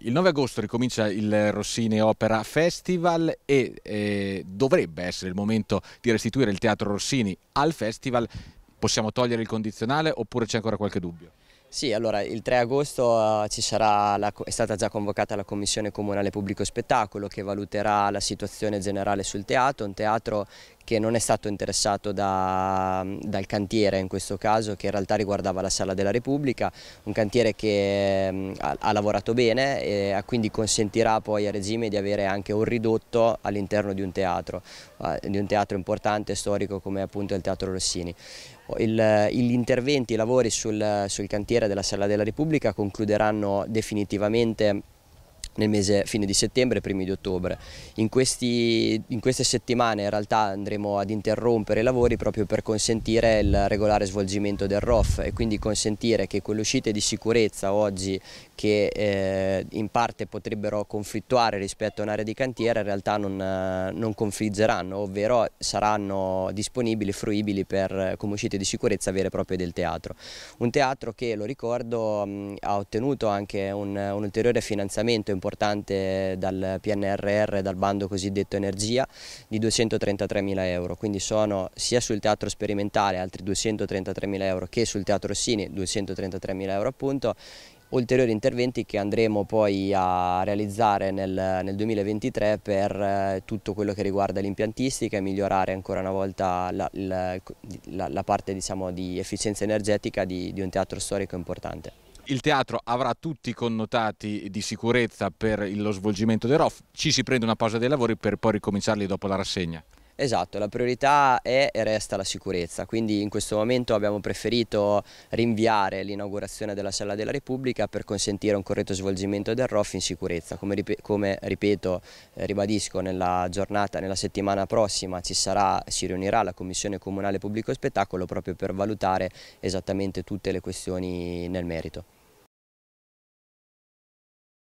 il 9 agosto ricomincia il Rossini Opera Festival e eh, dovrebbe essere il momento di restituire il Teatro Rossini al festival. Possiamo togliere il condizionale oppure c'è ancora qualche dubbio? Sì, allora il 3 agosto eh, la, è stata già convocata la Commissione Comunale Pubblico Spettacolo che valuterà la situazione generale sul teatro, un teatro che non è stato interessato da, dal cantiere in questo caso che in realtà riguardava la Sala della Repubblica, un cantiere che mm, ha, ha lavorato bene e eh, quindi consentirà poi a regime di avere anche un ridotto all'interno di un teatro, eh, di un teatro importante e storico come appunto il Teatro Rossini. Il, eh, gli interventi, i lavori sul, sul cantiere della Sala della Repubblica concluderanno definitivamente nel mese fine di settembre e primi di ottobre. In, questi, in, queste settimane in realtà andremo ad interrompere i lavori proprio per consentire il regolare svolgimento del ROF e quindi consentire che quelle uscite di sicurezza oggi che eh, in parte potrebbero conflittuare rispetto a un'area di cantiere in realtà non, non, confliggeranno, ovvero saranno disponibili, fruibili per, come uscite di sicurezza vere e proprie del teatro. Un teatro che, lo ricordo, mh, ha ottenuto anche un, un ulteriore finanziamento importante importante dal PNRR, dal bando cosiddetto energia, di 233 mila euro, quindi sono sia sul teatro sperimentale altri 233 mila euro che sul teatro Rossini 233 mila euro appunto, ulteriori interventi che andremo poi a realizzare nel, nel 2023 per eh, tutto quello che riguarda l'impiantistica e migliorare ancora una volta la, la, la parte diciamo, di efficienza energetica di, di un teatro storico importante il teatro avrà tutti i connotati di sicurezza per lo svolgimento dei ROF, ci si prende una pausa dei lavori per poi ricominciarli dopo la rassegna. Esatto, la priorità è e resta la sicurezza, quindi in questo momento abbiamo preferito rinviare l'inaugurazione della Sala della Repubblica per consentire un corretto svolgimento del ROF in sicurezza. Come, come ripeto, eh, ribadisco, nella giornata, nella settimana prossima sarà, si riunirà la Commissione Comunale Pubblico Spettacolo proprio per valutare esattamente tutte le questioni nel merito.